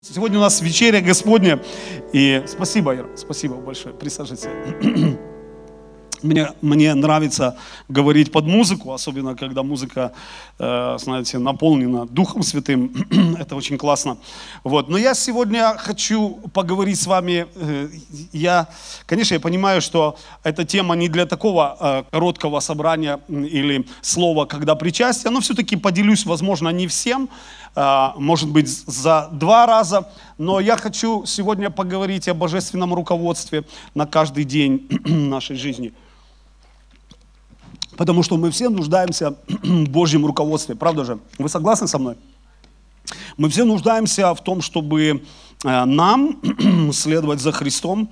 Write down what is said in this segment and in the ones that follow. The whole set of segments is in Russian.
Сегодня у нас вечеря Господня. И спасибо, Ира, спасибо большое. Присаживайся. Мне, мне нравится говорить под музыку, особенно когда музыка, э, знаете, наполнена Духом Святым. Это очень классно. Вот. Но я сегодня хочу поговорить с вами. Э, я, конечно, я понимаю, что эта тема не для такого э, короткого собрания или слова, когда причастие, но все-таки поделюсь, возможно, не всем, Э, может быть, за два раза. Но я хочу сегодня поговорить о божественном руководстве на каждый день нашей жизни. Потому что мы все нуждаемся в Божьем руководстве. Правда же? Вы согласны со мной? Мы все нуждаемся в том, чтобы э, нам следовать за Христом,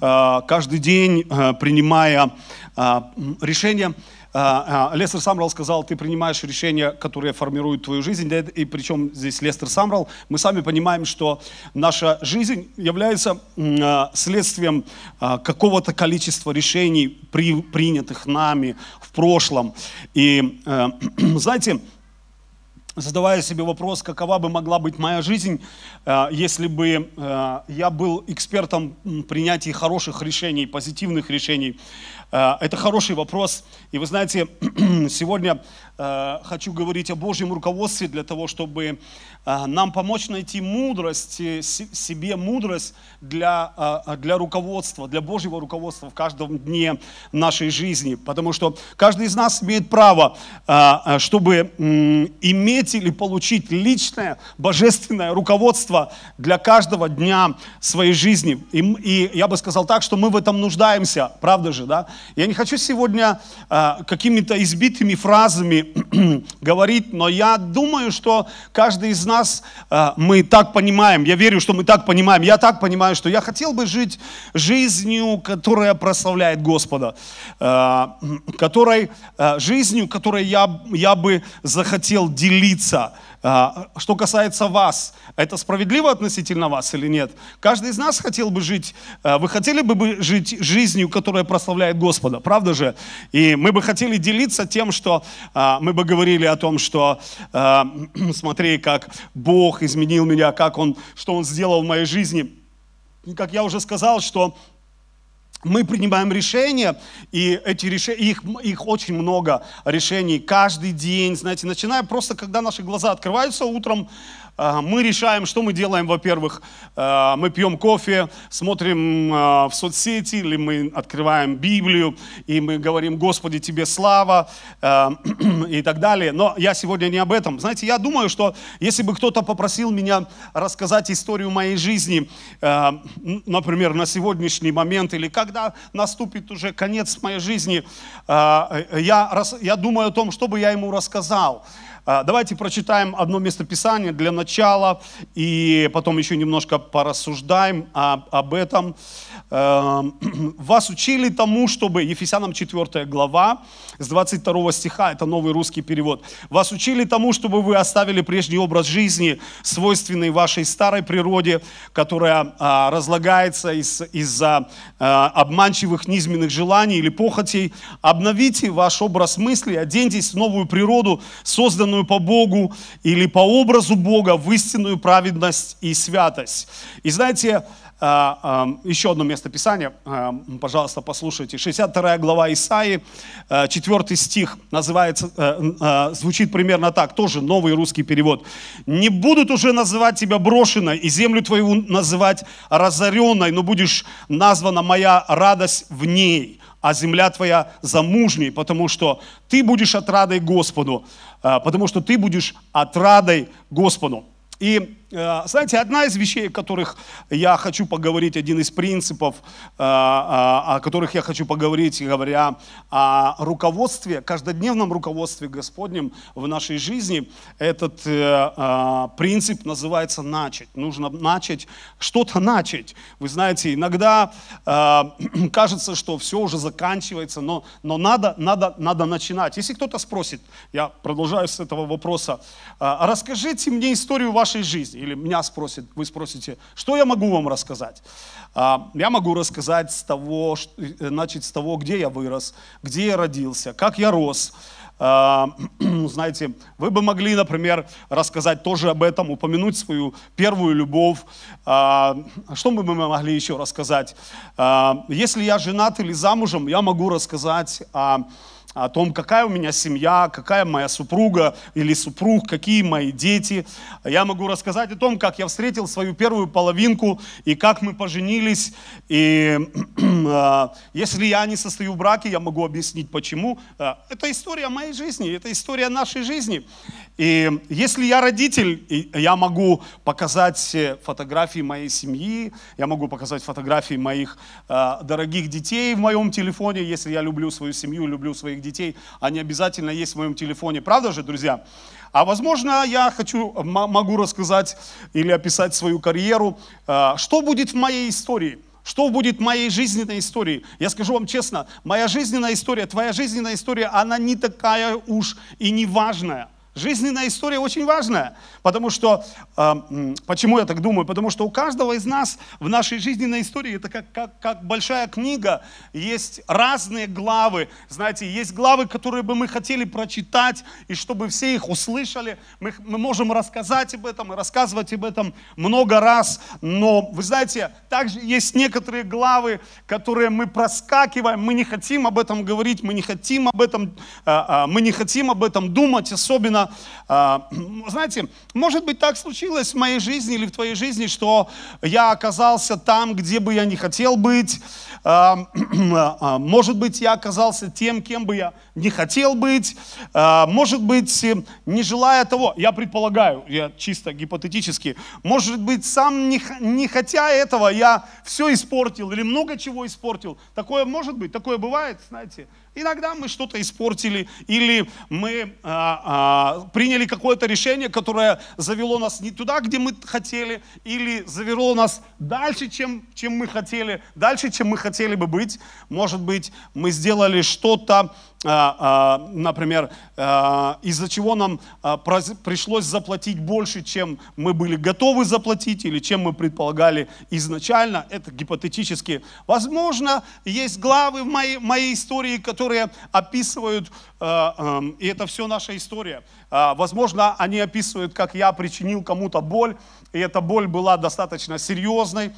э, каждый день принимая решения. А, а, Лестер Самрал сказал, ты принимаешь решения, которые формируют твою жизнь. И причем здесь Лестер Самрал, мы сами понимаем, что наша жизнь является а, следствием какого-то количества решений, принятых нами в прошлом. И э, знаете, задавая себе вопрос, какова бы могла быть моя жизнь, э, если бы э, я был экспертом принятия хороших решений, позитивных решений. Э, это хороший вопрос. И вы знаете, сегодня э, хочу говорить о Божьем руководстве для того, чтобы Э, нам помочь найти мудрость, э, себе мудрость для, э, для руководства, для Божьего руководства в каждом дне нашей жизни. Потому что каждый из нас имеет право, чтобы иметь или получить личное божественное руководство для каждого дня своей жизни. И, и я бы сказал так, что мы в этом нуждаемся, правда же, да? Я не хочу сегодня какими-то избитыми фразами говорить, но я думаю, что каждый из нас нас, э, мы так понимаем, я верю, что мы так понимаем, я так понимаю, что я хотел бы жить жизнью, которая прославляет Господа, э, которой, э, жизнью, которой я, я бы захотел делиться а, что касается вас, это справедливо относительно вас или нет? Каждый из нас хотел бы жить, а, вы хотели бы жить жизнью, которая прославляет Господа, правда же? И мы бы хотели делиться тем, что а, мы бы говорили о том, что смотри, как Бог изменил меня, как Он, что Он сделал в моей жизни. Как я уже сказал, что мы принимаем решения, и эти решения, их, их очень много решений каждый день, знаете, начиная просто, когда наши глаза открываются утром, а, мы решаем, что мы делаем, во-первых, а, мы пьем кофе, смотрим а, в соцсети, или мы открываем Библию, и мы говорим, Господи, Тебе слава, и так далее. Но я сегодня не об этом. Знаете, я думаю, что если бы кто-то попросил меня рассказать историю моей жизни, например, на сегодняшний момент, или когда наступит уже конец моей жизни, э, я, я думаю о том, что бы я ему рассказал. А, давайте прочитаем одно местописание для начала и потом еще немножко порассуждаем об, этом. Эм, «Вас учили тому, чтобы...» Ефесянам 4 глава, с 22 стиха, это новый русский перевод. «Вас учили тому, чтобы вы оставили прежний образ жизни, свойственный вашей старой природе, которая а, разлагается из-за а, обманчивых низменных желаний или похотей. Обновите ваш образ мысли, оденьтесь в новую природу, созданную созданную по Богу или по образу Бога в истинную праведность и святость. И знаете, а, а, еще одно место Писания, а, пожалуйста, послушайте. 62 глава Исаи, 4 стих называется, звучит примерно так, тоже новый русский перевод. «Не будут уже называть тебя брошенной и землю твою называть разоренной, но будешь названа моя радость в ней» а земля твоя замужней, потому что ты будешь отрадой Господу, а, потому что ты будешь отрадой Господу. И Э, знаете, одна из вещей, о которых я хочу поговорить, один из принципов, э, э, о которых я хочу поговорить, говоря о руководстве, каждодневном руководстве Господнем в нашей жизни, этот принцип называется «начать». Нужно начать, что-то начать. Вы знаете, иногда кажется, что все уже заканчивается, но, но надо, надо, надо начинать. Если кто-то спросит, я продолжаю с этого вопроса, расскажите мне историю вашей жизни или меня спросят, вы спросите, что я могу вам рассказать? А, я могу рассказать с того, э, значит, с того, где я вырос, где я родился, как я рос, а, знаете, вы бы могли, например, рассказать тоже об этом, упомянуть свою первую любовь. А, что бы мы могли еще рассказать? Если я женат или замужем, я могу рассказать о о том, какая у меня семья, какая моя супруга или супруг, какие мои дети. Я могу рассказать о том, как я встретил свою первую половинку и как мы поженились. И э, если я не состою в браке, я могу объяснить почему. Э, это история моей жизни, это история нашей жизни. И если я родитель, я могу показать э, фотографии моей семьи, я могу показать фотографии моих дорогих детей в моем телефоне, если я люблю свою семью, люблю своих детей детей, они обязательно есть в моем телефоне. Правда же, друзья? А возможно, я хочу, могу рассказать или описать свою карьеру. А, что будет в моей истории? Что будет в моей жизненной истории? Я скажу вам честно, моя жизненная история, твоя жизненная история, она не такая уж и не важная. Жизненная история очень важная, потому что, э, почему я так думаю, потому что у каждого из нас в нашей жизненной истории, это как, как, как большая книга, есть разные главы, знаете, есть главы, которые бы мы хотели прочитать, и чтобы все их услышали, мы, мы можем рассказать об этом рассказывать об этом много раз, но, вы знаете, также есть некоторые главы, которые мы проскакиваем, мы не хотим об этом говорить, мы не хотим об этом, э, э, мы не хотим об этом думать, особенно а, знаете, может быть, так случилось в моей жизни или в твоей жизни, что я оказался там, где бы я не хотел быть, А, может быть, я оказался тем, кем бы я не хотел быть. А, может быть, э, не желая того, я предполагаю, я чисто гипотетически, может быть, сам не, не хотя этого я все испортил или много чего испортил. Такое может быть, такое бывает, знаете. Иногда мы что-то испортили или мы а, а, приняли какое-то решение, которое завело нас не туда, где мы хотели, или завело нас дальше, чем, чем мы хотели, дальше, чем мы хотели хотели бы быть. Может быть, мы сделали что-то, а, а, например, а, из-за чего нам пришлось заплатить больше, чем мы были готовы заплатить или чем мы предполагали изначально. Это гипотетически. Возможно, есть главы в моей, моей истории, которые описывают, эм, и это все наша история. Возможно, они описывают, как я причинил кому-то боль, и эта боль была достаточно серьезной,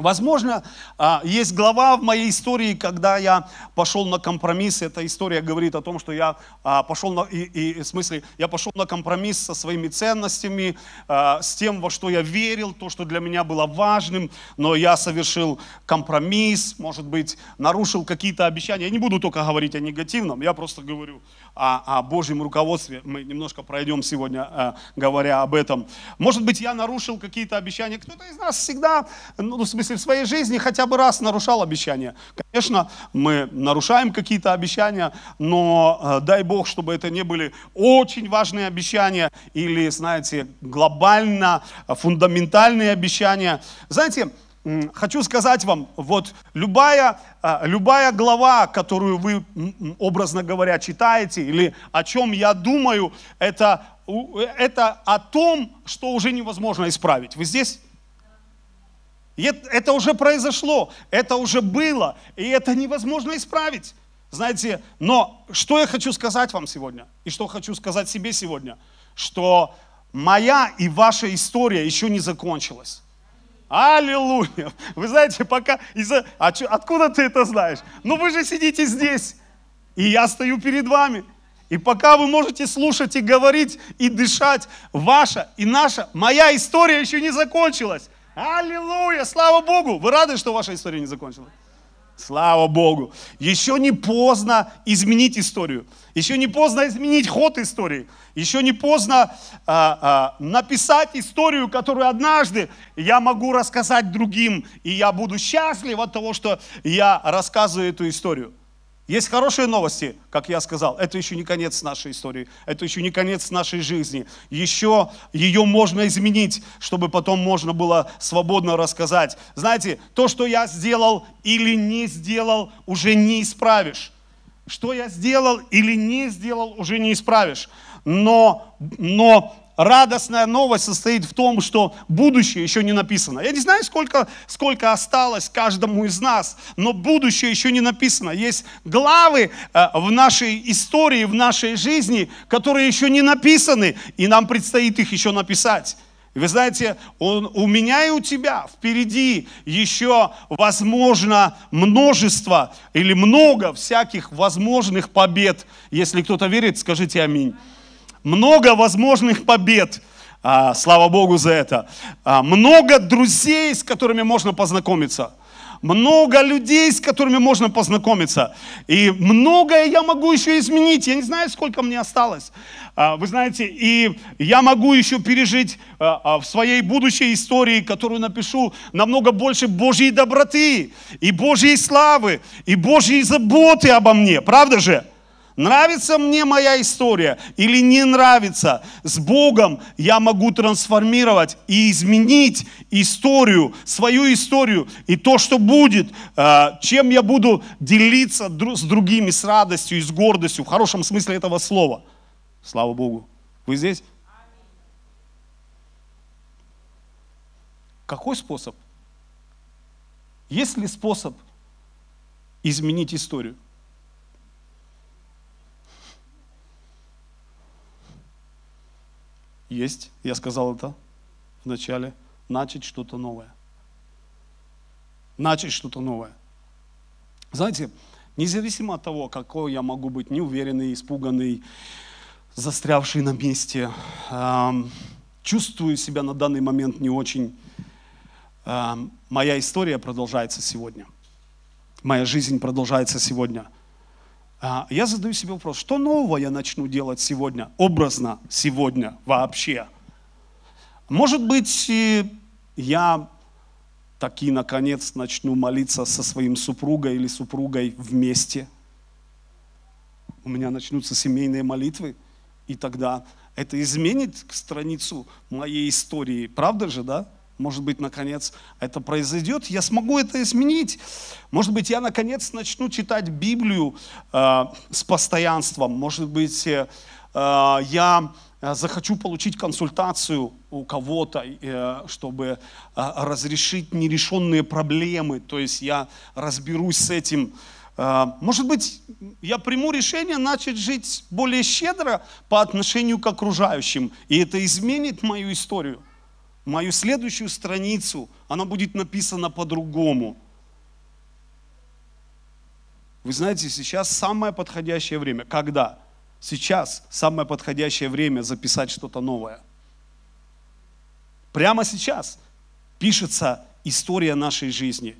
Возможно, а, есть глава в моей истории, когда я пошел на компромисс. Эта история говорит о том, что я а, пошел на, и, и, в смысле, я пошел на компромисс со своими ценностями, а, с тем, во что я верил, то, что для меня было важным, но я совершил компромисс, может быть, нарушил какие-то обещания. Я не буду только говорить о негативном, я просто говорю о, о Божьем руководстве. Мы немножко пройдем сегодня, говоря об этом. Может быть, я нарушил какие-то обещания. Кто-то из нас всегда, ну, в смысле, если в своей жизни хотя бы раз нарушал обещание конечно, мы нарушаем какие-то обещания, но э, дай Бог, чтобы это не были очень важные обещания или, знаете, глобально э, фундаментальные обещания. Знаете, Хочу сказать вам, вот любая, э, любая глава, которую вы, образно говоря, читаете, или о чем я думаю, это, э, это о том, что уже невозможно исправить. Вы здесь? Это уже произошло, это уже было, и это невозможно исправить. Знаете, но что я хочу сказать вам сегодня, и что хочу сказать себе сегодня, что моя и ваша история еще не закончилась. Аллилуйя! Вы знаете, пока... Из-за... А чё, откуда ты это знаешь? Ну вы же сидите здесь, и я стою перед вами. И пока вы можете слушать и говорить, и дышать, ваша и наша, моя история еще не закончилась. Аллилуйя! Слава Богу! Вы рады, что ваша история не закончилась? Слава Богу! Еще не поздно изменить историю. Еще не поздно изменить ход истории. Еще не поздно а, а, написать историю, которую однажды я могу рассказать другим. И я буду счастлив от того, что я рассказываю эту историю. Есть хорошие новости, как я сказал. Это еще не конец нашей истории. Это еще не конец нашей жизни. Еще ее можно изменить, чтобы потом можно было свободно рассказать. Знаете, то, что я сделал или не сделал, уже не исправишь. Что я сделал или не сделал, уже не исправишь. Но, но радостная новость состоит в том, что будущее еще не написано. Я не знаю, сколько, сколько осталось каждому из нас, но будущее еще не написано. Есть главы э, в нашей истории, в нашей жизни, которые еще не написаны, и нам предстоит их еще написать. вы знаете, он, у меня и у тебя впереди еще, возможно, множество или много всяких возможных побед. Если кто-то верит, скажите аминь много возможных побед. А, слава Богу за это. А, много друзей, с которыми можно познакомиться. Много людей, с которыми можно познакомиться. И многое я могу еще изменить. Я не знаю, сколько мне осталось. А, вы знаете, и я могу еще пережить а, а, в своей будущей истории, которую напишу, намного больше Божьей доброты, и Божьей славы, и Божьей заботы обо мне. Правда же? Нравится мне моя история или не нравится, с Богом я могу трансформировать и изменить историю, свою историю и то, что будет, а, чем я буду делиться с другими, с радостью и с гордостью, в хорошем смысле этого слова. Слава Богу. Вы здесь? Какой способ? Есть ли способ изменить историю? есть, я сказал это в начале. начать что-то новое. Начать что-то новое. Знаете, независимо от того, какой я могу быть неуверенный, испуганный, застрявший на месте, эм, чувствую себя на данный момент не очень, эм, моя история продолжается сегодня. Моя жизнь продолжается сегодня – а, я задаю себе вопрос, что нового я начну делать сегодня, образно сегодня вообще? Может быть, я таки, наконец, начну молиться со своим супругой или супругой вместе. У меня начнутся семейные молитвы, и тогда это изменит страницу моей истории. Правда же, да? Может быть, наконец это произойдет, я смогу это изменить. Может быть, я наконец начну читать Библию э, с постоянством. Может быть, э, э я э, захочу получить консультацию у кого-то, э, чтобы разрешить нерешенные проблемы, то есть я разберусь с этим. Может быть, я приму решение начать жить более щедро по отношению к окружающим, и это изменит мою историю мою следующую страницу, она будет написана по-другому. Вы знаете, сейчас самое подходящее время. Когда? Сейчас самое подходящее время записать что-то новое. Прямо сейчас пишется история нашей жизни.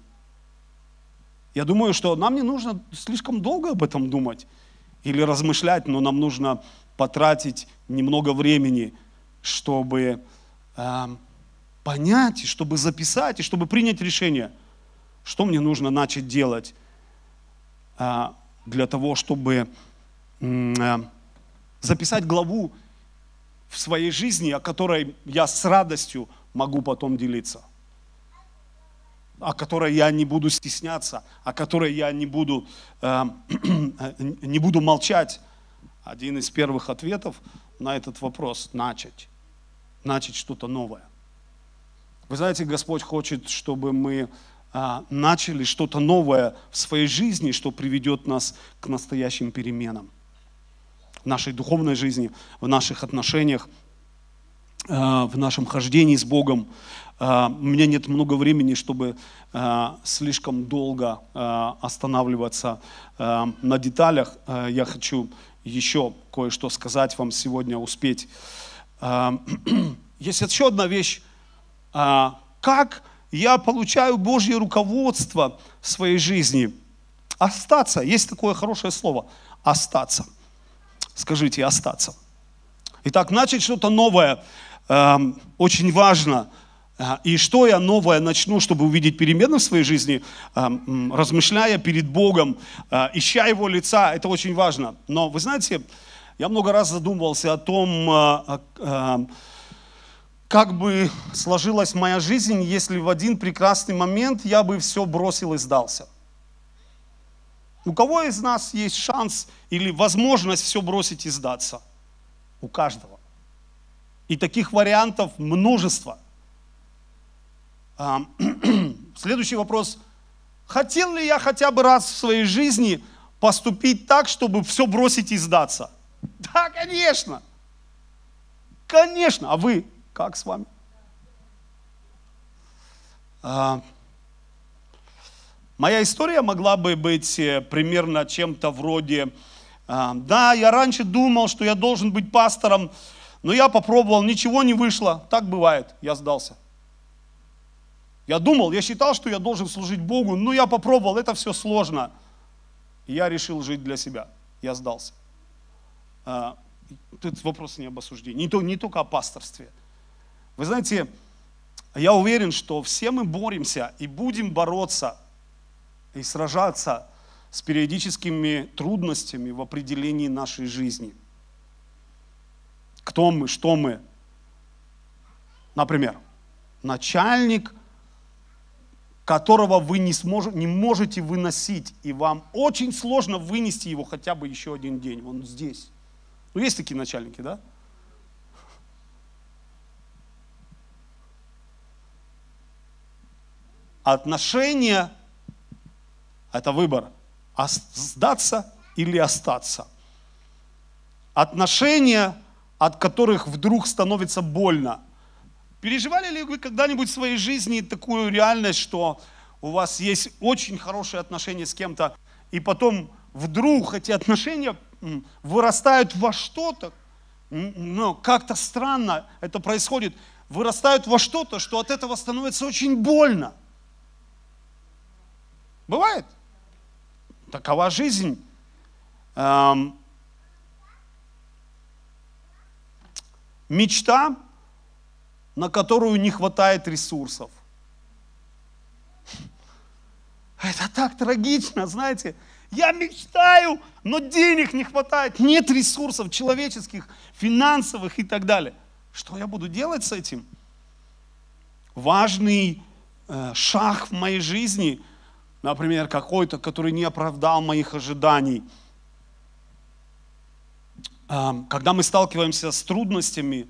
Я думаю, что нам не нужно слишком долго об этом думать или размышлять, но нам нужно потратить немного времени, чтобы э, понять, и чтобы записать, и чтобы принять решение, что мне нужно начать делать а, для того, чтобы а, записать главу в своей жизни, о которой я с радостью могу потом делиться, о которой я не буду стесняться, о которой я не буду, а, не буду молчать. Один из первых ответов на этот вопрос – начать. Начать что-то новое. Вы знаете, Господь хочет, чтобы мы а, начали что-то новое в своей жизни, что приведет нас к настоящим переменам в нашей духовной жизни, в наших отношениях, а, в нашем хождении с Богом. А, у меня нет много времени, чтобы слишком долго останавливаться на деталях. Я хочу еще кое-что сказать вам сегодня, успеть. Есть еще одна вещь, а, как я получаю Божье руководство в своей жизни. Остаться, есть такое хорошее слово, остаться. Скажите, остаться. Итак, начать что-то новое эм, очень важно. Э, и что я новое начну, чтобы увидеть перемены в своей жизни, эм, размышляя перед Богом, э, ища Его лица, это очень важно. Но вы знаете, я много раз задумывался о том, э, эм, как бы сложилась моя жизнь, если в один прекрасный момент я бы все бросил и сдался? У кого из нас есть шанс или возможность все бросить и сдаться? У каждого. И таких вариантов множество. А, следующий вопрос. Хотел ли я хотя бы раз в своей жизни поступить так, чтобы все бросить и сдаться? Да, конечно. Конечно. А вы? Как с вами? А, моя история могла бы быть э, примерно чем-то вроде, а, да, я раньше думал, что я должен быть пастором, но я попробовал, ничего не вышло, так бывает, я сдался. Я думал, я считал, что я должен служить Богу, но я попробовал, это все сложно. Я решил жить для себя, я сдался. А, тут вопрос не об осуждении, не, то, не только о пасторстве – вы знаете, я уверен, что все мы боремся и будем бороться и сражаться с периодическими трудностями в определении нашей жизни. Кто мы, что мы. Например, начальник, которого вы не, сможете, не можете выносить, и вам очень сложно вынести его хотя бы еще один день. Он здесь. Ну, есть такие начальники, да? Отношения – это выбор. Сдаться или остаться. Отношения, от которых вдруг становится больно. Переживали ли вы когда-нибудь в своей жизни такую реальность, что у вас есть очень хорошие отношения с кем-то, и потом вдруг эти отношения вырастают во что-то, но ну, как-то странно это происходит, вырастают во что-то, что от этого становится очень больно. Бывает. Такова жизнь. Эм, мечта, на которую не хватает ресурсов. Это так трагично, знаете. Я мечтаю, но денег не хватает, нет ресурсов человеческих, финансовых и так далее. Что я буду делать с этим? Важный э, шаг в моей жизни например, какой-то, который не оправдал моих ожиданий. А, когда мы сталкиваемся с трудностями,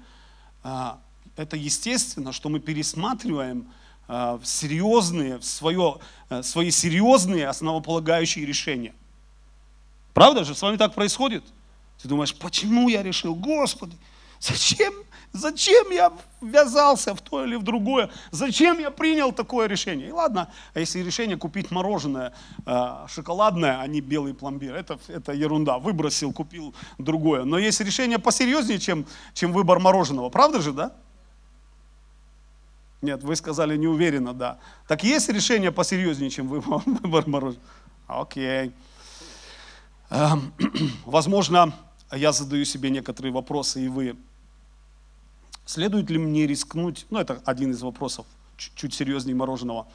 а, это естественно, что мы пересматриваем а, серьезные, свое, свои серьезные основополагающие решения. Правда же, с вами так происходит? Ты думаешь, почему я решил, Господи, Зачем, зачем я ввязался в то или в другое? Зачем я принял такое решение? И ладно, а если решение купить мороженое а, шоколадное, а не белый пломбир, это, это ерунда. Выбросил, купил другое. Но есть решение посерьезнее, чем, чем выбор мороженого. Правда же, да? Нет, вы сказали неуверенно, да. Так есть решение посерьезнее, чем выбор мороженого? Окей. Эм, возможно, я задаю себе некоторые вопросы, и вы Следует ли мне рискнуть, ну это один из вопросов, чуть, чуть серьезнее мороженого,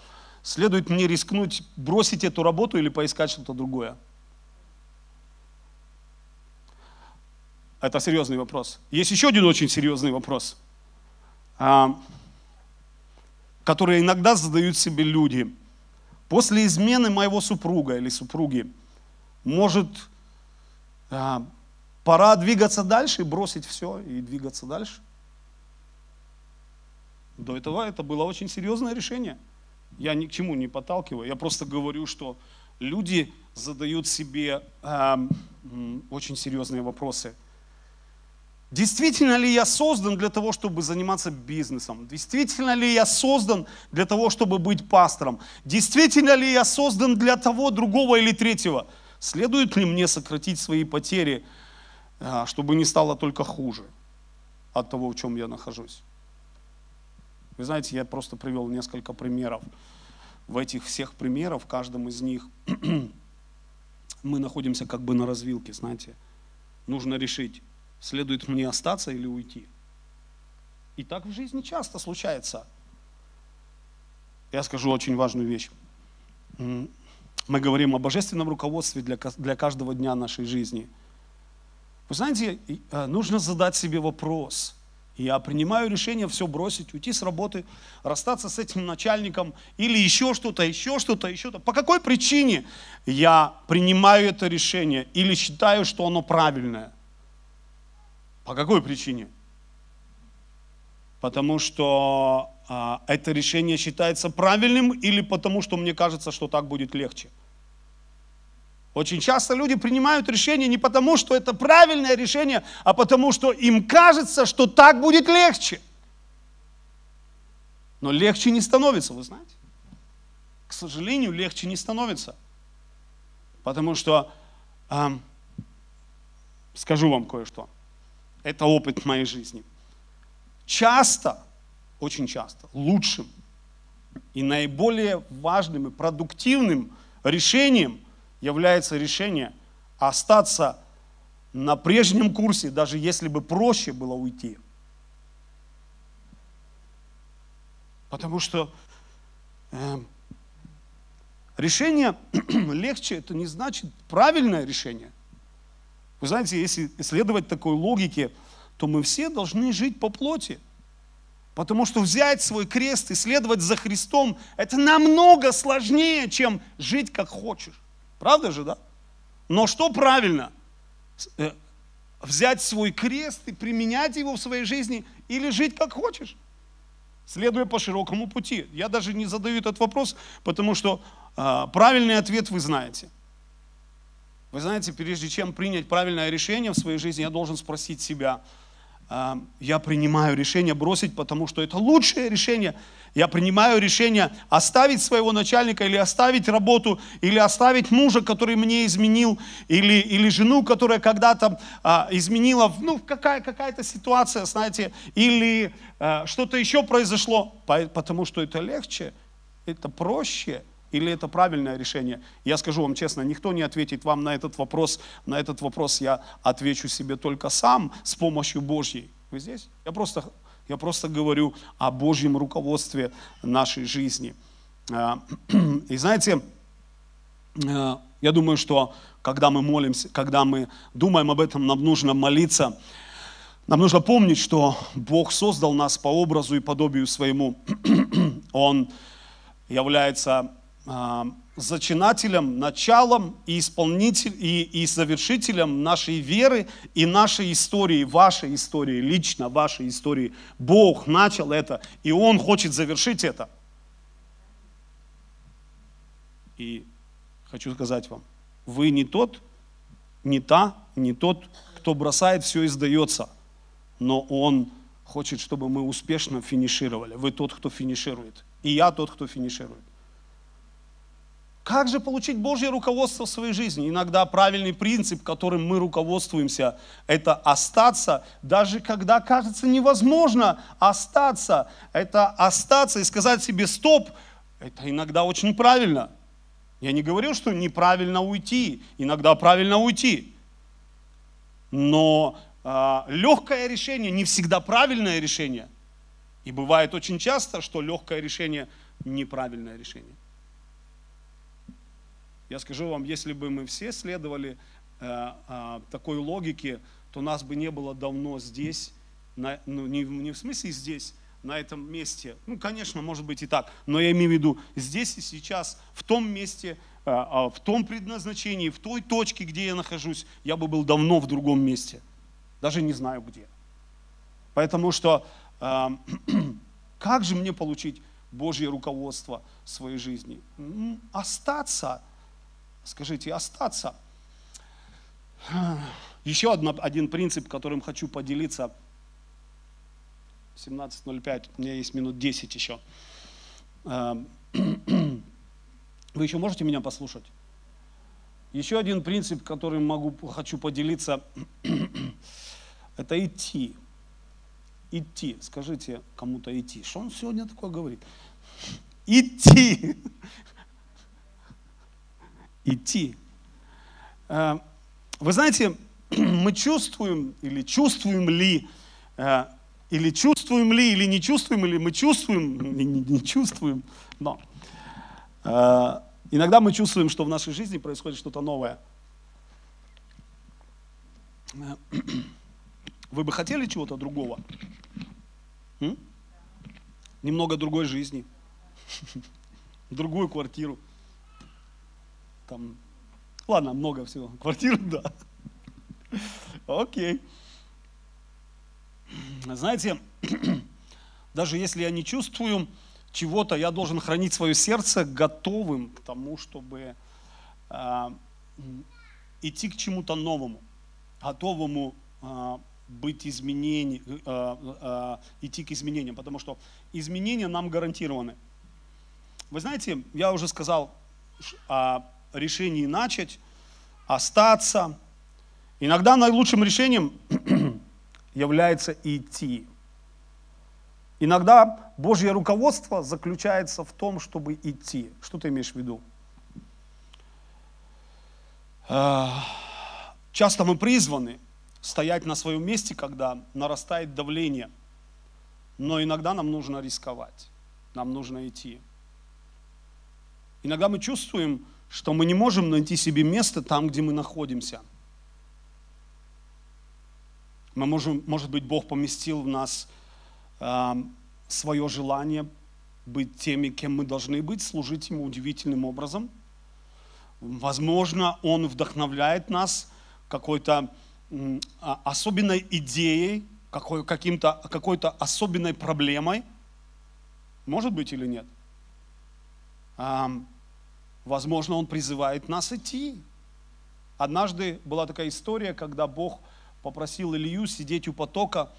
следует мне рискнуть бросить эту работу или поискать что-то другое? Это серьезный вопрос. Есть еще один очень серьезный вопрос, а, который иногда задают себе люди. После измены моего супруга или супруги, может, а, пора двигаться дальше и бросить все и двигаться дальше? До этого это было очень серьезное решение. Я ни к чему не подталкиваю. Я просто говорю, что люди задают себе э, очень серьезные вопросы. Действительно ли я создан для того, чтобы заниматься бизнесом? Действительно ли я создан для того, чтобы быть пастором? Действительно ли я создан для того, другого или третьего? Следует ли мне сократить свои потери, э, чтобы не стало только хуже от того, в чем я нахожусь? Вы знаете, я просто привел несколько примеров. В этих всех примерах, в каждом из них, мы находимся как бы на развилке, знаете. Нужно решить, следует мне остаться или уйти. И так в жизни часто случается. Я скажу очень важную вещь. Мы говорим о божественном руководстве для, для каждого дня нашей жизни. Вы знаете, э, нужно задать себе вопрос – я принимаю решение все бросить, уйти с работы, расстаться с этим начальником или еще что-то, еще что-то, еще что-то. По какой причине я принимаю это решение или считаю, что оно правильное? По какой причине? Потому что а, это решение считается правильным или потому что мне кажется, что так будет легче? Очень часто люди принимают решение не потому, что это правильное решение, а потому, что им кажется, что так будет легче. Но легче не становится, вы знаете. К сожалению, легче не становится. Потому что, эм, скажу вам кое-что, это опыт моей жизни. Часто, очень часто, лучшим и наиболее важным и продуктивным решением – является решение остаться на прежнем курсе, даже если бы проще было уйти. Потому что э, решение легче, это не значит правильное решение. Вы знаете, если следовать такой логике, то мы все должны жить по плоти. Потому что взять свой крест и следовать за Христом, это намного сложнее, чем жить как хочешь. Правда же, да? Но что правильно? Э, взять свой крест и применять его в своей жизни или жить как хочешь, следуя по широкому пути. Я даже не задаю этот вопрос, потому что э, правильный ответ вы знаете. Вы знаете, прежде чем принять правильное решение в своей жизни, я должен спросить себя – я принимаю решение бросить, потому что это лучшее решение. Я принимаю решение оставить своего начальника или оставить работу, или оставить мужа, который мне изменил, или, или жену, которая когда-то а, изменила, ну, какая, какая-то ситуация, знаете, или а, что-то еще произошло, потому что это легче, это проще – или это правильное решение? Я скажу вам честно, никто не ответит вам на этот вопрос. На этот вопрос я отвечу себе только сам с помощью Божьей. Вы здесь? Я просто, я просто говорю о Божьем руководстве нашей жизни. А, и знаете, а, я думаю, что когда мы молимся, когда мы думаем об этом, нам нужно молиться. Нам нужно помнить, что Бог создал нас по образу и подобию своему. Он является зачинателем, началом и, исполнитель, и, и завершителем нашей веры и нашей истории, вашей истории, лично вашей истории. Бог начал это, и Он хочет завершить это. И хочу сказать вам, вы не тот, не та, не тот, кто бросает все и сдается, но Он хочет, чтобы мы успешно финишировали. Вы тот, кто финиширует, и я тот, кто финиширует. Как же получить Божье руководство в своей жизни? Иногда правильный принцип, которым мы руководствуемся, это остаться, даже когда кажется невозможно остаться. Это остаться и сказать себе «стоп», это иногда очень правильно. Я не говорю, что неправильно уйти, иногда правильно уйти. Но э, а, легкое решение не всегда правильное решение. И бывает очень часто, что легкое решение неправильное решение. Я скажу вам, если бы мы все следовали э, э, такой логике, то нас бы не было давно здесь, на, ну не, не в смысле здесь, на этом месте. Ну, конечно, может быть и так, но я имею в виду здесь и сейчас, в том месте, э, э, в том предназначении, в той точке, где я нахожусь, я бы был давно в другом месте. Даже не знаю где. Потому что э, как же мне получить Божье руководство в своей жизни? Остаться – Скажите, остаться. Еще одно, один принцип, которым хочу поделиться. 17.05, у меня есть минут 10 еще. Эм, вы еще можете меня послушать? Еще один принцип, которым могу, хочу поделиться, это идти. Идти. Скажите кому-то идти. Что он сегодня такое говорит? Идти идти. Э, вы знаете, мы чувствуем или чувствуем ли, э, или чувствуем ли, или не чувствуем, или мы чувствуем, не, не чувствуем, но э, иногда мы чувствуем, что в нашей жизни происходит что-то новое. Вы бы хотели чего-то другого? М? Немного другой жизни, другую квартиру там, ладно, много всего, квартир, да. Окей. Знаете, даже если я не чувствую чего-то, я должен хранить свое сердце готовым к тому, чтобы э, идти к чему-то новому, готовому а, э, быть изменений, э, э, идти к изменениям, потому что изменения нам гарантированы. Вы знаете, я уже сказал а, решении начать, остаться. Иногда наилучшим решением является идти. Иногда Божье руководство заключается в том, чтобы идти. Что ты имеешь в виду? Э, часто мы призваны стоять на своем месте, когда нарастает давление. Но иногда нам нужно рисковать, нам нужно идти. Иногда мы чувствуем, что мы не можем найти себе место там, где мы находимся. Мы можем, может быть, Бог поместил в нас э, эм, свое желание быть теми, кем мы должны быть, служить Ему удивительным образом. Возможно, Он вдохновляет нас какой-то э, особенной идеей, какой, каким-то, какой-то особенной проблемой. Может быть или нет? Эм, Возможно, Он призывает нас идти. Однажды была такая история, когда Бог попросил Илью сидеть у потока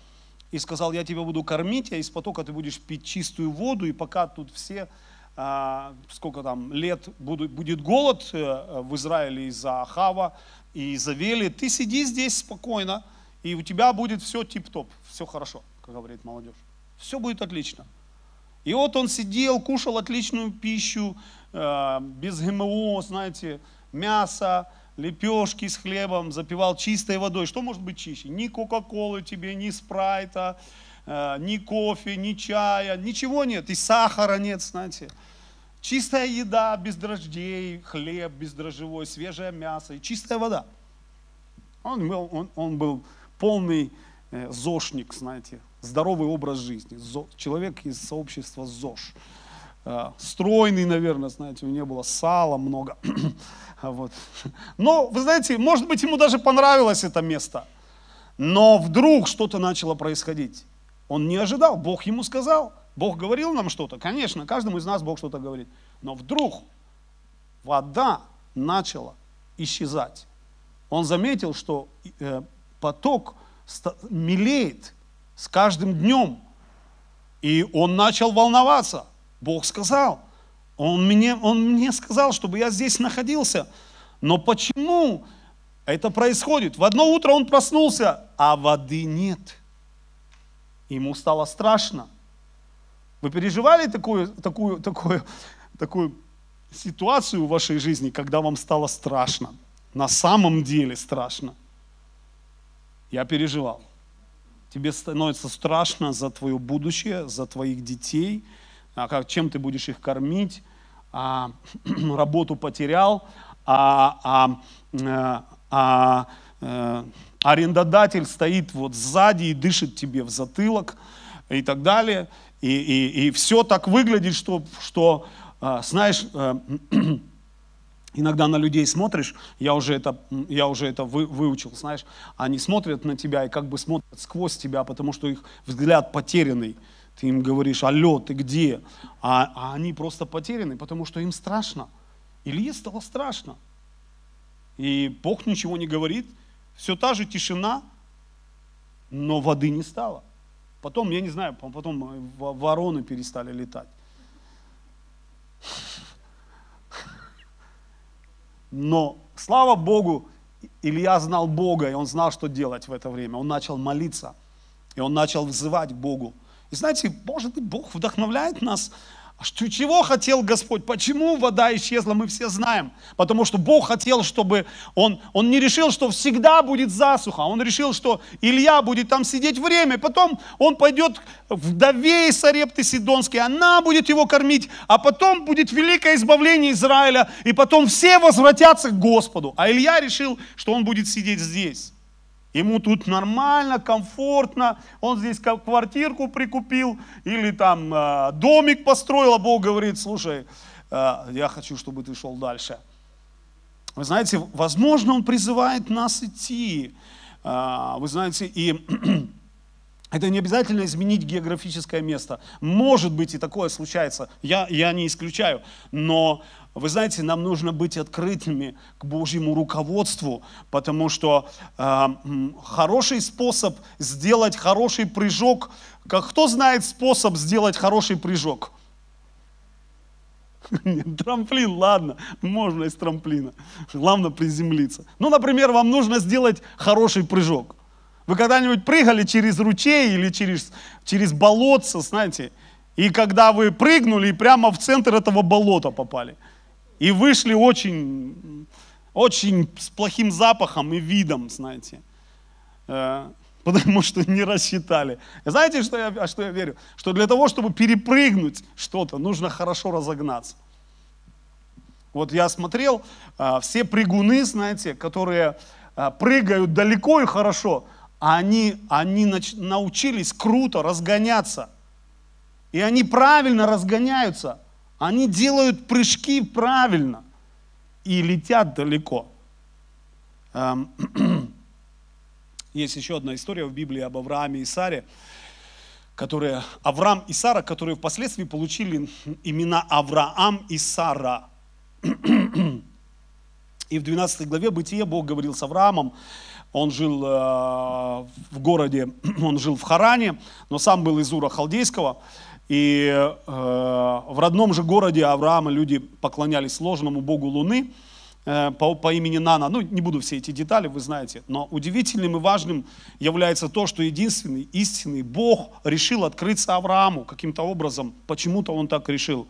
и сказал, я тебя буду кормить, а из потока ты будешь пить чистую воду, и пока тут все, а, сколько там лет будет голод э, в Израиле из-за Ахава и из-за Вели, ты сиди здесь спокойно, и у тебя будет все тип-топ, все хорошо, как говорит молодежь. Все будет отлично. И вот он сидел, кушал отличную пищу, Э, без ГМО, знаете, мясо, лепешки с хлебом, запивал чистой водой. Что может быть чище? Ни Кока-Колы тебе, ни спрайта, э, ни кофе, ни чая, ничего нет, и сахара нет, знаете. Чистая еда без дрождей, хлеб бездрожжевой, свежее мясо и чистая вода. Он был, он, он был полный э, зошник, знаете, здоровый образ жизни. Человек из сообщества зош. Э, стройный, наверное, знаете, у него было сала много. А вот. Но, вы знаете, может быть, ему даже понравилось это место. Но вдруг что-то начало происходить. Он не ожидал, Бог ему сказал. Бог говорил нам что-то. Конечно, каждому из нас Бог что-то говорит. Но вдруг вода начала исчезать. Он заметил, что э, поток мелеет с каждым днем. И он начал волноваться – Бог сказал. Он мне, он мне сказал, чтобы я здесь находился. Но почему это происходит? В одно утро он проснулся, а воды нет. Ему стало страшно. Вы переживали такую, такую, такую, такую ситуацию в вашей жизни, когда вам стало страшно? На самом деле страшно. Я переживал. Тебе становится страшно за твое будущее, за твоих детей – а как, чем ты будешь их кормить, а, работу потерял, а, а, э, а, а арендодатель стоит вот сзади и дышит тебе в затылок и так далее. И, и, и все так выглядит, что, что э, знаешь, иногда на людей смотришь, я уже это, я уже это вы, выучил, знаешь, они смотрят на тебя и как бы смотрят сквозь тебя, потому что их взгляд потерянный. Ты им говоришь, алло, ты где? А, а они просто потеряны, потому что им страшно. Илье стало страшно. И Бог ничего не говорит, все та же тишина, но воды не стало. Потом, я не знаю, потом э, вороны перестали летать. Но, слава Богу, Илья знал Бога, и он знал, что делать в это время. Он начал молиться, и он начал взывать Богу. И знаете, может быть, Бог вдохновляет нас а что, чего хотел Господь? Почему вода исчезла, мы все знаем. Потому что Бог хотел, чтобы он, он не решил, что всегда будет засуха. Он решил, что Илья будет там сидеть время. Потом он пойдет вдове из Сарепты Сидонской. Она будет его кормить. А потом будет великое избавление Израиля. И потом все возвратятся к Господу. А Илья решил, что он будет сидеть здесь. Ему тут нормально, комфортно. Он здесь квартирку прикупил или там э, домик построил, а Бог говорит, слушай, э, я хочу, чтобы ты шел дальше. Вы знаете, возможно, Он призывает нас идти. Э, вы знаете, и это не обязательно изменить географическое место. Может быть и такое случается, я, я не исключаю. Но вы знаете, нам нужно быть открытыми к Божьему руководству, потому что э, хороший способ сделать хороший прыжок, как кто знает способ сделать хороший прыжок? Нет, трамплин, ладно, можно из трамплина. Главное приземлиться. Ну, например, вам нужно сделать хороший прыжок. Вы когда-нибудь прыгали через ручей или через, через болотце, знаете, и когда вы прыгнули, и прямо в центр этого болота попали – и вышли очень, очень с плохим запахом и видом, знаете. Э, потому что не рассчитали. знаете, что я, а что я верю? Что для того, чтобы перепрыгнуть что-то, нужно хорошо разогнаться. Вот я смотрел, э, все прыгуны, знаете, которые э, прыгают далеко и хорошо, а они, они нач- научились круто разгоняться. И они правильно разгоняются. Они делают прыжки правильно и летят далеко. Эм, есть еще одна история в Библии об Аврааме и Саре, которые Авраам и Сара, которые впоследствии получили имена Авраам и Сара. И в 12 главе Бытия Бог говорил с Авраамом, он жил э, в городе, он жил в Харане, но сам был из Ура Халдейского. И э, в родном же городе Авраама люди поклонялись сложному богу Луны э, по, по имени Нана. Ну, не буду все эти детали, вы знаете. Но удивительным и важным является то, что единственный истинный Бог решил открыться Аврааму каким-то образом. Почему-то он так решил.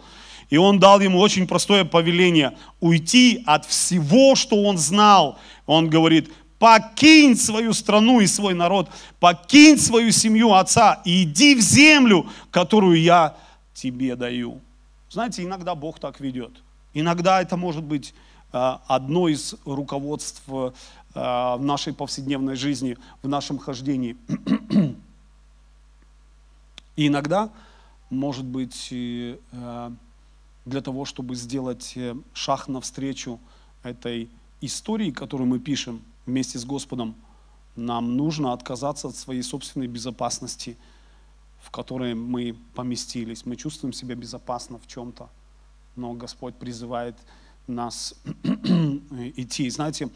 И он дал ему очень простое повеление – уйти от всего, что он знал. Он говорит, Покинь свою страну и свой народ, покинь свою семью отца и иди в землю, которую я тебе даю. Знаете, иногда Бог так ведет. Иногда это может быть а, одно из руководств а, в нашей повседневной жизни, в нашем хождении. И иногда, может быть, а, для того, чтобы сделать э, шаг навстречу этой истории, которую мы пишем, вместе с Господом. Нам нужно отказаться от своей собственной безопасности, в которой мы поместились. Мы чувствуем себя безопасно в чем-то, но Господь призывает нас идти. Знаете,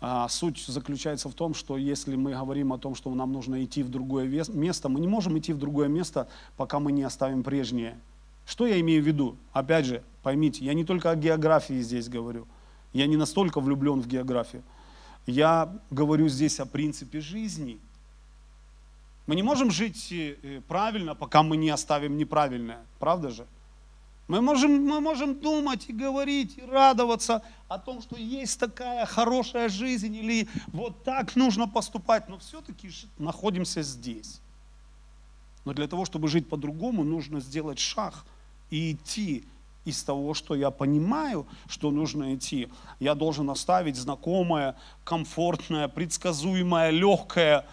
а, суть заключается в том, что если мы говорим о том, что нам нужно идти в другое место, мы не можем идти в другое место, пока мы не оставим прежнее. Что я имею в виду? Опять же, поймите, я не только о географии здесь говорю. Я не настолько влюблен в географию. Я говорю здесь о принципе жизни. Мы не можем жить э, э, правильно, пока мы не оставим неправильное. Правда же? Мы можем, мы можем думать и говорить, и радоваться о том, что есть такая хорошая жизнь, или вот так нужно поступать, но все-таки находимся здесь. Но для того, чтобы жить по-другому, нужно сделать шаг и идти из того, что я понимаю, что нужно идти. Я должен оставить знакомое, комфортное, предсказуемое, легкое.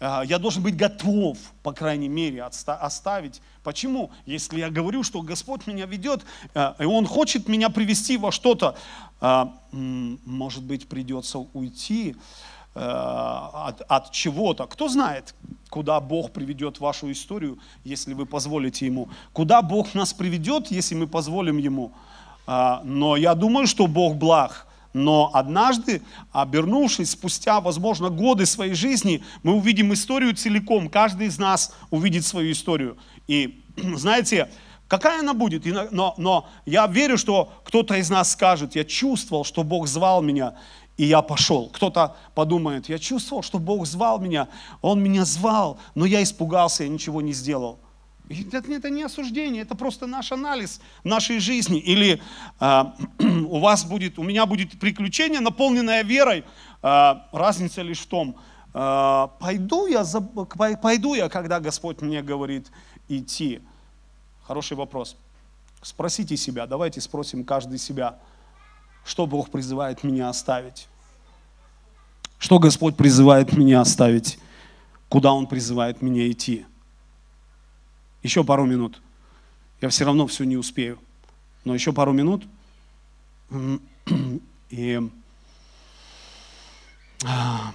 Э, я должен быть готов, по крайней мере, оставить. Почему? Если я говорю, что Господь меня ведет, э, и Он хочет меня привести во что-то, э, может быть, придется уйти. Э, от, от чего-то. Кто знает, куда Бог приведет вашу историю, если вы позволите Ему. Куда Бог нас приведет, если мы позволим Ему. Э, но я думаю, что Бог благ. Но однажды, обернувшись спустя, возможно, годы своей жизни, мы увидим историю целиком. Каждый из нас увидит свою историю. И знаете, Какая она будет? Но, но я верю, что кто-то из нас скажет, я чувствовал, что Бог звал меня и я пошел. Кто-то подумает, я чувствовал, что Бог звал меня, Он меня звал, но я испугался, я ничего не сделал. Это, это не осуждение, это просто наш анализ нашей жизни. Или э, у вас будет, у меня будет приключение, наполненное верой. Э, разница лишь в том, э, пойду, я, пойду я, когда Господь мне говорит идти. Хороший вопрос. Спросите себя, давайте спросим каждый себя – что Бог призывает меня оставить. Что Господь призывает меня оставить, куда Он призывает меня идти. Еще пару минут. Я все равно все не успею. Но еще пару минут. И а,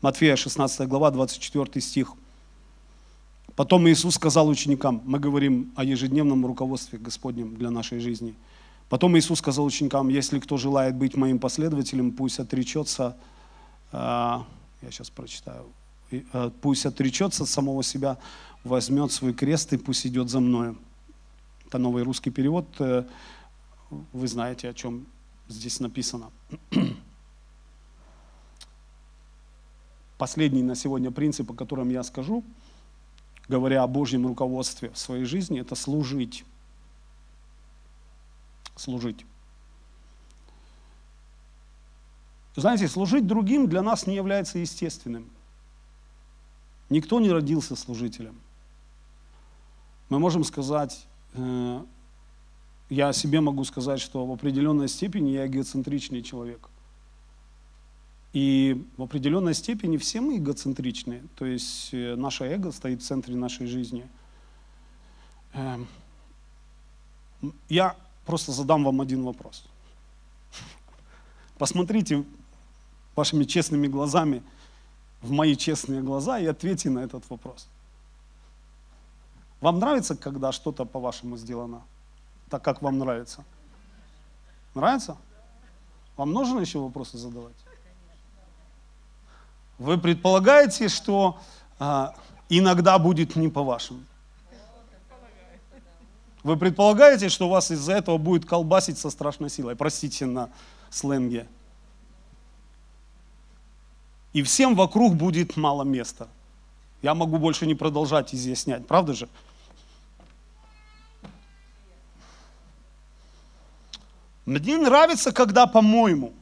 Матфея 16 глава, 24 стих. Потом Иисус сказал ученикам, мы говорим о ежедневном руководстве Господнем для нашей жизни – Потом Иисус сказал ученикам, если кто желает быть моим последователем, пусть отречется, а, я сейчас прочитаю, а, пусть отречется от самого себя, возьмет свой крест и пусть идет за мною. Это новый русский перевод, э, вы знаете, о чем здесь написано. Последний на сегодня принцип, о котором я скажу, говоря о Божьем руководстве в своей жизни, это служить служить. Знаете, служить другим для нас не является естественным. Никто не родился служителем. Мы можем сказать, э, я себе могу сказать, что в определенной степени я эгоцентричный человек. И в определенной степени все мы эгоцентричны. То есть э, наше эго стоит в центре нашей жизни. Э, я просто задам вам один вопрос. Посмотрите вашими честными глазами в мои честные глаза и ответьте на этот вопрос. Вам нравится, когда что-то по-вашему сделано, так как вам нравится? Нравится? Вам нужно еще вопросы задавать? Вы предполагаете, что а, иногда будет не по-вашему? Вы предполагаете, что вас из-за этого будет колбасить со страшной силой? Простите на сленге. И всем вокруг будет мало места. Я могу больше не продолжать изъяснять, правда же? Мне нравится, когда по-моему,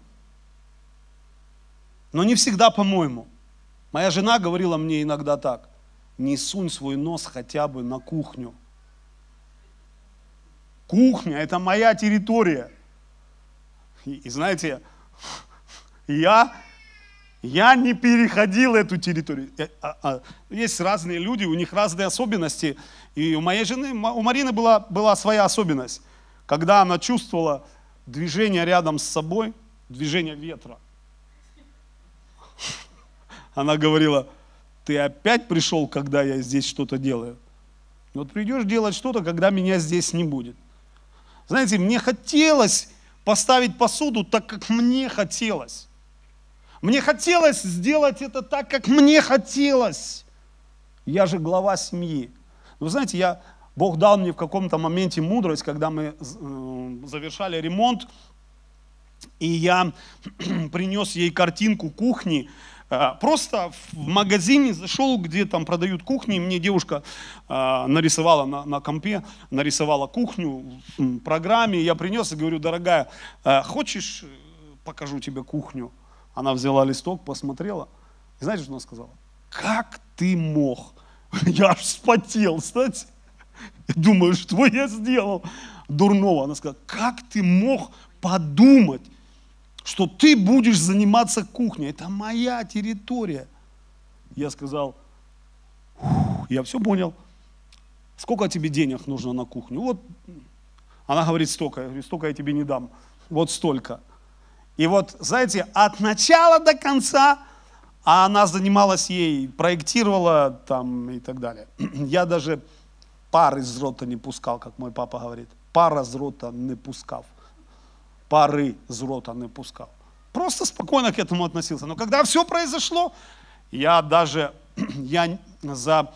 но не всегда по-моему. Моя жена говорила мне иногда так, не сунь свой нос хотя бы на кухню – Кухня – это моя территория. И, и знаете, я, я не переходил эту территорию. Э, а, а, есть разные люди, у них разные особенности. И у моей жены, у Марины была, была своя особенность. Когда она чувствовала движение рядом с собой, движение ветра, она говорила, ты опять пришел, когда я здесь что-то делаю. Вот придешь делать что-то, когда меня здесь не будет. Знаете, мне хотелось поставить посуду так, как мне хотелось. Мне хотелось сделать это так, как мне хотелось. Я же глава семьи. Вы знаете, я, Бог дал мне в каком-то моменте мудрость, когда мы э, завершали ремонт, и я принес ей картинку кухни, а, просто в магазине зашел, где там продают кухни, мне девушка а, нарисовала на, на компе, нарисовала кухню в программе, я принес и говорю, дорогая, а, хочешь, э, покажу тебе кухню? Она взяла листок, посмотрела, и знаете, что она сказала? Как ты мог? Я аж вспотел, кстати. Думаю, что я сделал дурного? Она сказала, как ты мог подумать, что ты будешь заниматься кухней. Это моя территория. Я сказал, я все понял. Сколько тебе денег нужно на кухню? Вот, она говорит, столько, Я говорю столько я тебе не дам. Вот столько. И вот, знаете, от начала до конца, а она занималась ей, проектировала там и так далее. Я даже пар из рота не пускал, как мой папа говорит. Пар из рота не пускал пары из рота не пускал. Просто спокойно к этому относился. Но когда все произошло, я даже, я за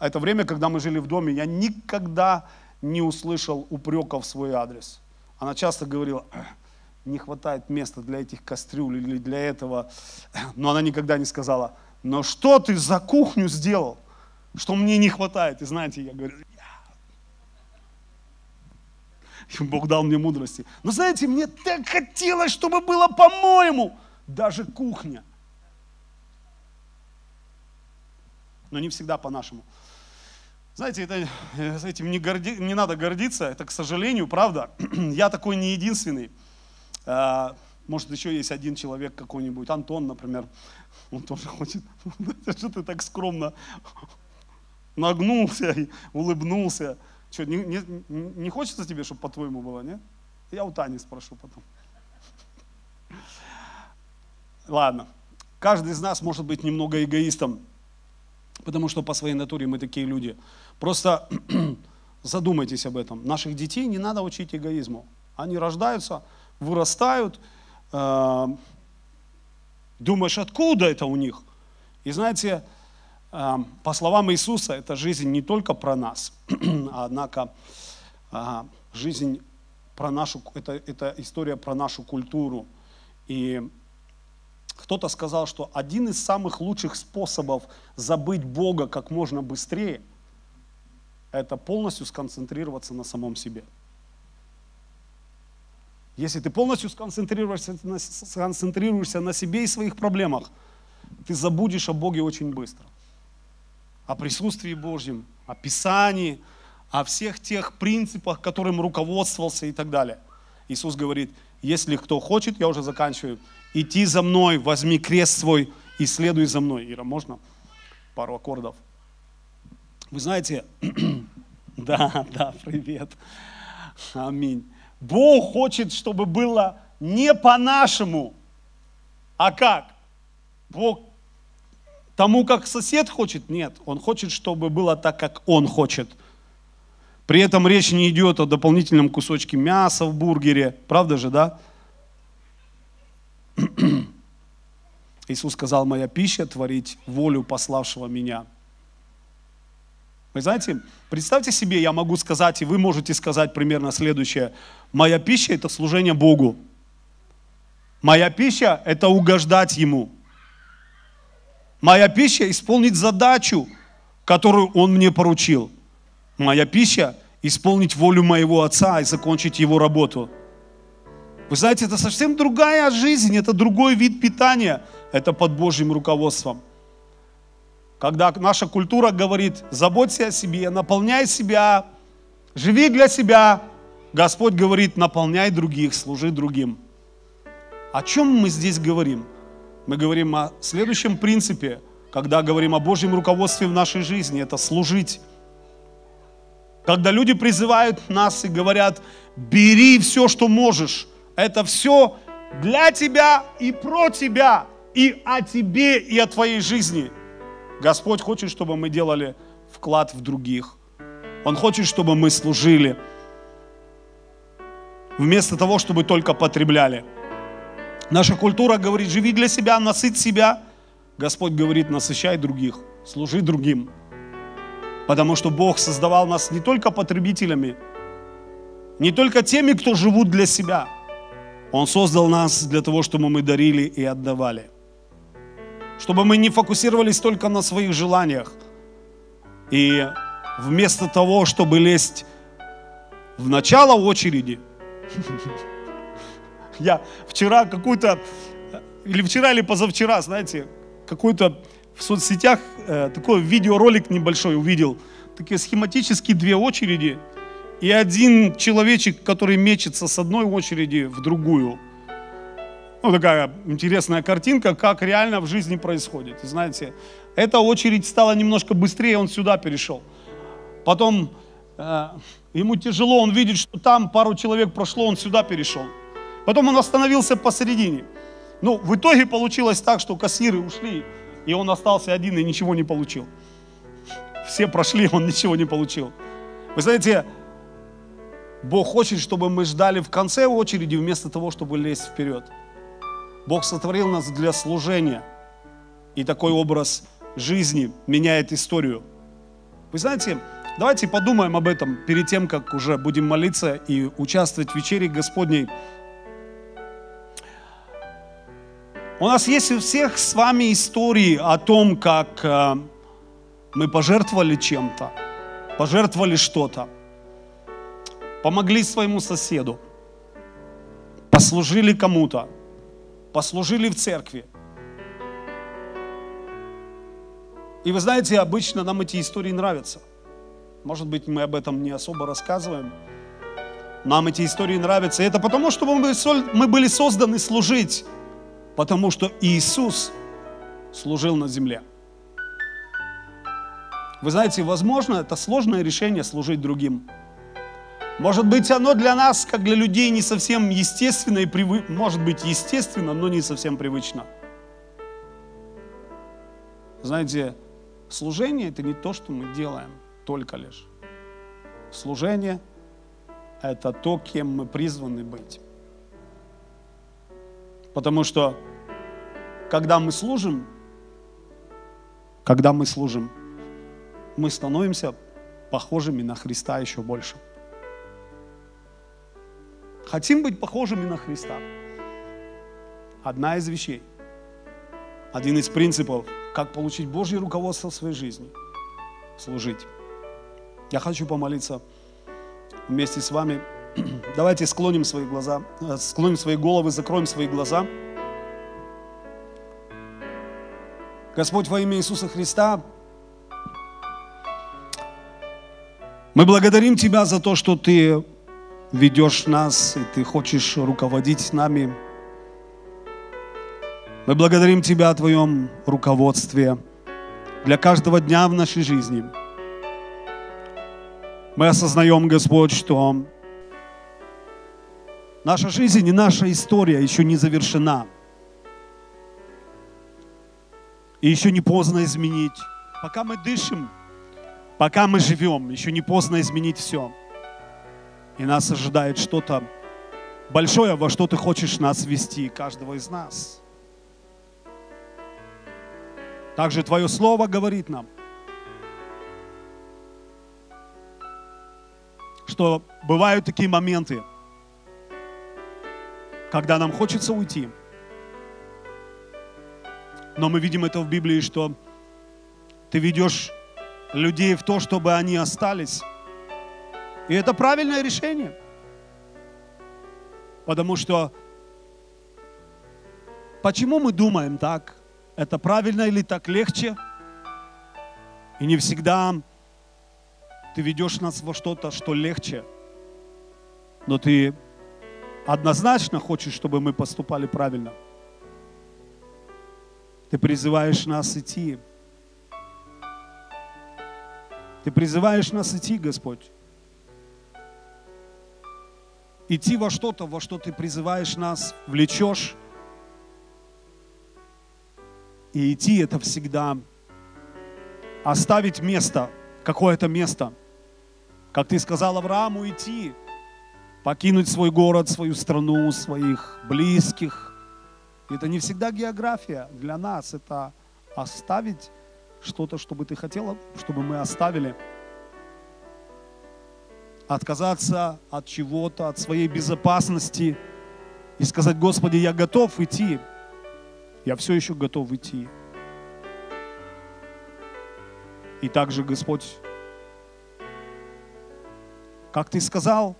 это время, когда мы жили в доме, я никогда не услышал упреков в свой адрес. Она часто говорила, не хватает места для этих кастрюль или для этого. Но она никогда не сказала, но что ты за кухню сделал, что мне не хватает? И знаете, я говорю, Бог дал мне мудрости. Но знаете, мне так хотелось, чтобы было по-моему. Даже кухня. Но не всегда по-нашему. Знаете, это, этим не, горди, не надо гордиться, это, к сожалению, правда. Я такой не единственный. А, может, еще есть один человек какой-нибудь, Антон, например. Он тоже хочет. Что ты так скромно нагнулся и улыбнулся. Что, не, не, не хочется тебе, чтобы по-твоему было, нет? Я у Тани спрошу потом. Ладно. Каждый из нас может быть немного эгоистом, потому что по своей натуре мы такие люди. Просто задумайтесь об этом. Наших детей не надо учить эгоизму. Они рождаются, вырастают. Э, думаешь, откуда это у них? И знаете, по словам Иисуса, эта жизнь не только про нас, а однако а, жизнь про нашу, это, это история про нашу культуру. И кто-то сказал, что один из самых лучших способов забыть Бога как можно быстрее, это полностью сконцентрироваться на самом себе. Если ты полностью сконцентрируешься на, сконцентрируешься на себе и своих проблемах, ты забудешь о Боге очень быстро о присутствии Божьем, о Писании, о всех тех принципах, которым руководствовался и так далее. Иисус говорит, если кто хочет, я уже заканчиваю, иди за мной, возьми крест свой и следуй за мной. Ира, можно пару аккордов? Вы знаете, да, да, привет, аминь. Бог хочет, чтобы было не по-нашему, а как? Бог тому, как сосед хочет? Нет, он хочет, чтобы было так, как он хочет. При этом речь не идет о дополнительном кусочке мяса в бургере, правда же, да? Иисус сказал, моя пища творить волю пославшего меня. Вы знаете, представьте себе, я могу сказать, и вы можете сказать примерно следующее. Моя пища – это служение Богу. Моя пища – это угождать Ему. Моя пища – исполнить задачу, которую Он мне поручил. Моя пища – исполнить волю моего Отца и закончить Его работу. Вы знаете, это совсем другая жизнь, это другой вид питания. Это под Божьим руководством. Когда наша культура говорит, заботься о себе, наполняй себя, живи для себя, Господь говорит, наполняй других, служи другим. О чем мы здесь говорим? мы говорим о следующем принципе, когда говорим о Божьем руководстве в нашей жизни, это служить. Когда люди призывают нас и говорят, бери все, что можешь, это все для тебя и про тебя, и о тебе, и о твоей жизни. Господь хочет, чтобы мы делали вклад в других. Он хочет, чтобы мы служили, вместо того, чтобы только потребляли. Наша культура говорит, живи для себя, насыть себя. Господь говорит, насыщай других, служи другим. Потому что Бог создавал нас не только потребителями, не только теми, кто живут для себя. Он создал нас для того, чтобы мы дарили и отдавали. Чтобы мы не фокусировались только на своих желаниях. И вместо того, чтобы лезть в начало очереди, Я вчера какую-то, или вчера, или позавчера, знаете, какой-то в соцсетях э, такой видеоролик небольшой увидел. Такие схематические две очереди. И один человечек, который мечется с одной очереди в другую. Ну, такая интересная картинка, как реально в жизни происходит. Знаете, эта очередь стала немножко быстрее, он сюда перешел. Потом э, ему тяжело, он видит, что там пару человек прошло, он сюда перешел. Потом он остановился посередине. Ну, в итоге получилось так, что кассиры ушли, и он остался один и ничего не получил. Все прошли, он ничего не получил. Вы знаете, Бог хочет, чтобы мы ждали в конце очереди, вместо того, чтобы лезть вперед. Бог сотворил нас для служения. И такой образ жизни меняет историю. Вы знаете, давайте подумаем об этом перед тем, как уже будем молиться и участвовать в вечере Господней У нас есть у всех с вами истории о том, как э, мы пожертвовали чем-то, пожертвовали что-то, помогли своему соседу, послужили кому-то, послужили в церкви. И вы знаете, обычно нам эти истории нравятся. Может быть, мы об этом не особо рассказываем. Нам эти истории нравятся. И это потому, что мы были созданы служить потому что Иисус служил на земле. Вы знаете, возможно, это сложное решение служить другим. Может быть, оно для нас, как для людей, не совсем естественно и привы... может быть естественно, но не совсем привычно. Знаете, служение это не то, что мы делаем, только лишь. Служение это то, кем мы призваны быть. Потому что когда мы служим, когда мы служим, мы становимся похожими на Христа еще больше. Хотим быть похожими на Христа. Одна из вещей, один из принципов, как получить Божье руководство в своей жизни – служить. Я хочу помолиться вместе с вами – Давайте склоним свои глаза, э, склоним свои головы, закроем свои глаза. Господь, во имя Иисуса Христа, мы благодарим Тебя за то, что Ты ведешь нас, и Ты хочешь руководить нами. Мы благодарим Тебя о Твоем руководстве для каждого дня в нашей жизни. Мы осознаем, Господь, что Наша жизнь и наша история еще не завершена. И еще не поздно изменить. Пока мы дышим, пока мы живем, еще не поздно изменить все. И нас ожидает что-то большое, во что ты хочешь нас вести, каждого из нас. Также Твое Слово говорит нам, что бывают такие моменты – когда нам хочется уйти. Но мы видим это в Библии, что ты ведешь людей в то, чтобы они остались. И это правильное решение. Потому что почему мы думаем так? Это правильно или так легче? И не всегда ты ведешь нас во что-то, что легче, но ты однозначно хочет, чтобы мы поступали правильно. Ты призываешь нас идти. Ты призываешь нас идти, Господь. Идти во что-то, во что ты призываешь нас, влечешь. И идти это всегда оставить место, какое-то место. Как ты сказал Аврааму идти, покинуть свой город, свою страну, своих близких. Это не всегда география. Для нас это оставить что-то, что бы ты хотела, чтобы мы оставили. Отказаться от чего-то, от своей безопасности и сказать, Господи, я готов идти. Я все еще готов идти. И также, Господь, как ты сказал,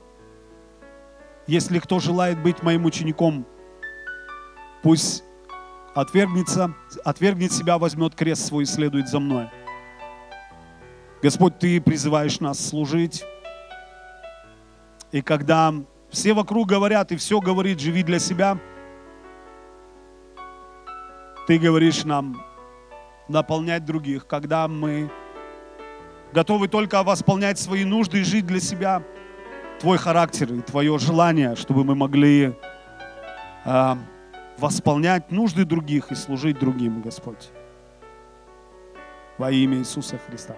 если кто желает быть моим учеником, пусть отвергнется, отвергнет себя, возьмет крест свой и следует за мной. Господь, Ты призываешь нас служить. И когда все вокруг говорят и все говорит, живи для себя, Ты говоришь нам наполнять других. Когда мы готовы только восполнять свои нужды и жить для себя – твой характер и твое желание, чтобы мы могли э, восполнять нужды других и служить другим, Господь. Во имя Иисуса Христа.